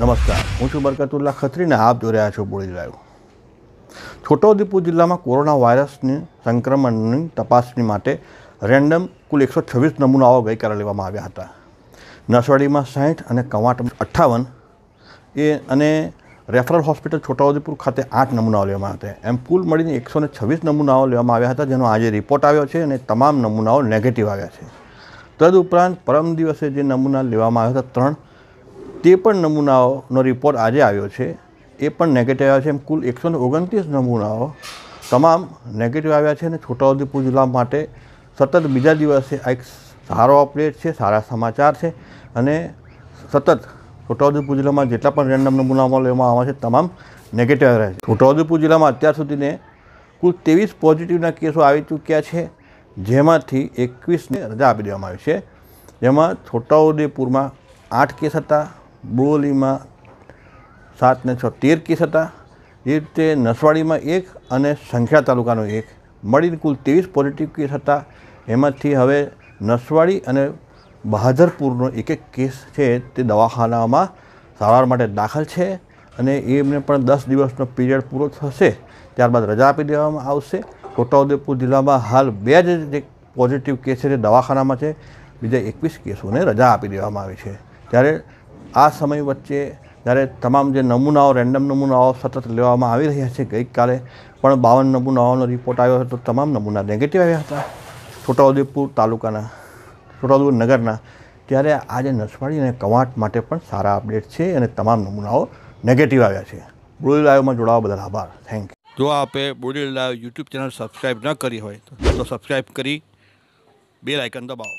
નમસ્કાર હું છું બરકતુલ્લા ખત્રીને આપ જોઈ રહ્યા છો બોલી રહ્યો છોટાઉદેપુર જિલ્લામાં કોરોના વાયરસની સંક્રમણની તપાસણી માટે રેન્ડમ કુલ એકસો છવ્વીસ નમૂનાઓ ગઈકાલે લેવામાં આવ્યા હતા નસવાડીમાં સાહીઠ અને કવાંટ અઠ્ઠાવન એ અને રેફરલ હોસ્પિટલ છોટાઉદેપુર ખાતે આઠ નમૂનાઓ લેવામાં હતા એમ કુલ મળીને એકસો ને છવ્વીસ નમૂનાઓ લેવામાં આવ્યા હતા જેનો આજે રિપોર્ટ આવ્યો છે અને તમામ નમૂનાઓ નેગેટિવ આવ્યા છે તદ ઉપરાંત પરમ દિવસે જે નમૂના લેવામાં આવ્યા હતા ત્રણ તે પણ નમૂનાઓનો રિપોર્ટ આજે આવ્યો છે એ પણ નેગેટિવ આવ્યા છે એમ કુલ એકસો ઓગણત્રીસ નમૂનાઓ તમામ નેગેટિવ આવ્યા છે અને છોટાઉદેપુર જિલ્લા માટે સતત બીજા દિવસે આ એક સારો અપડેટ છે સારા સમાચાર છે અને સતત છોટાઉદેપુર જિલ્લામાં જેટલા પણ રેન્ડમ નમૂનામાં લેવામાં આવે છે તમામ નેગેટિવ આવ્યા છે છોટાઉદેપુર જિલ્લામાં અત્યાર સુધીને કુલ ત્રેવીસ પોઝિટિવના કેસો આવી ચૂક્યા છે જેમાંથી એકવીસને રજા આપી દેવામાં આવી છે જેમાં છોટાઉદેપુરમાં આઠ કેસ હતા બોલીમાં સાતને ને છ તેર કેસ હતા એ રીતે નસવાડીમાં એક અને સંખ્યા તાલુકાનો એક મળીને કુલ ત્રેવીસ પોઝિટિવ કેસ હતા એમાંથી હવે નસવાડી અને બહાદરપુરનો એક એક કેસ છે તે દવાખાનામાં સારવાર માટે દાખલ છે અને એમને પણ દસ દિવસનો પીરિયડ પૂરો થશે ત્યારબાદ રજા આપી દેવામાં આવશે છોટાઉદેપુર જિલ્લામાં હાલ બે જ જે પોઝિટિવ કેસ છે તે દવાખાનામાં છે બીજા એકવીસ કેસોને રજા આપી દેવામાં આવી છે ત્યારે આ સમય વચ્ચે જ્યારે તમામ જે નમૂનાઓ રેન્ડમ નમૂનાઓ સતત લેવામાં આવી રહ્યા છે ગઈકાલે પણ બાવન નમૂનાઓનો રિપોર્ટ આવ્યો હતો તમામ નમૂના નેગેટિવ આવ્યા હતા છોટાઉદેપુર તાલુકાના છોટાઉદેપુર નગરના ત્યારે આજે નસવાડી અને કવાંટ માટે પણ સારા અપડેટ છે અને તમામ નમૂનાઓ નેગેટિવ આવ્યા છે બોડી લાઈવમાં જોડાવા બદલ આભાર થેન્ક યુ જો આપે body live YouTube channel subscribe ન કરી હોય તો સબસ્ક્રાઈબ કરી બે લાઇકન દબાવો